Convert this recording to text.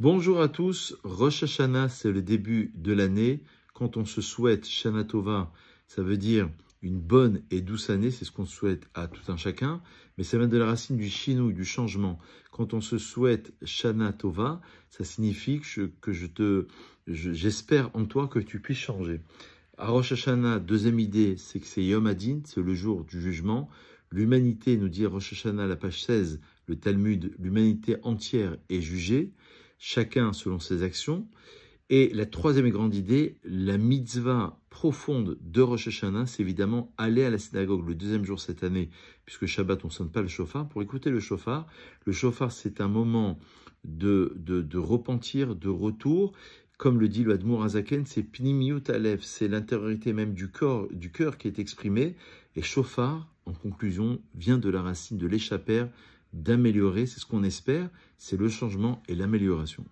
Bonjour à tous, Rosh Hashanah, c'est le début de l'année. Quand on se souhaite Shana Tova, ça veut dire une bonne et douce année, c'est ce qu'on souhaite à tout un chacun, mais ça vient de la racine du ou du changement. Quand on se souhaite Shana Tova, ça signifie que je, te, j'espère en toi que tu puisses changer. À Rosh Hashanah, deuxième idée, c'est que c'est Yom Adin, c'est le jour du jugement. L'humanité, nous dit Rosh Hashanah, la page 16, le Talmud, l'humanité entière est jugée chacun selon ses actions. Et la troisième et grande idée, la mitzvah profonde de Rosh Hashanah, c'est évidemment aller à la synagogue le deuxième jour cette année, puisque Shabbat, on ne sonne pas le chauffard, pour écouter le chauffard. Le chauffard, c'est un moment de, repentir, de retour. Comme le dit le Hadmour Azaken, c'est Pnimiut Aleph, c'est l'intériorité même du corps, du cœur qui est exprimé. Et chauffard, en conclusion, vient de la racine de l'échappère, d'améliorer, c'est ce qu'on espère, c'est le changement et l'amélioration.